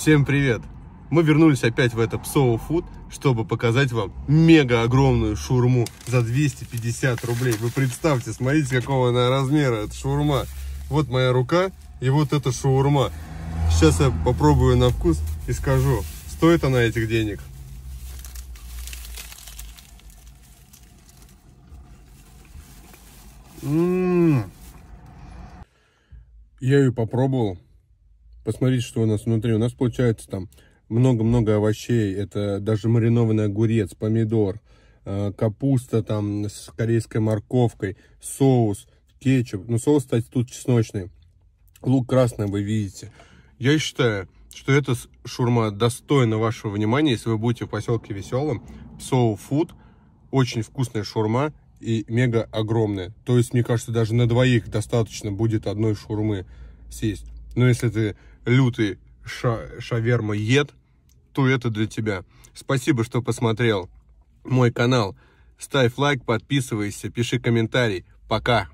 Всем привет! Мы вернулись опять в это Псоу Фуд, чтобы показать вам мега огромную шурму за 250 рублей. Вы представьте, смотрите, какого она размера, это шурма. Вот моя рука и вот эта шаурма. Сейчас я попробую на вкус и скажу, стоит она этих денег. М м-м. -м -м. Я ее попробовал посмотрите, что у нас внутри. У нас получается там много-много овощей. Это даже маринованный огурец, помидор, э, капуста там с корейской морковкой, соус, кетчуп. Ну, соус, кстати, тут чесночный. Лук красный вы видите. Я считаю, что эта шурма достойна вашего внимания, если вы будете в поселке Веселом. Soul Food. Очень вкусная шурма и мега огромная. То есть, мне кажется, даже на двоих достаточно будет одной шурмы съесть. Но если ты лютый ша ед, то это для тебя. Спасибо, что посмотрел мой канал. Ставь лайк, подписывайся, пиши комментарий. Пока!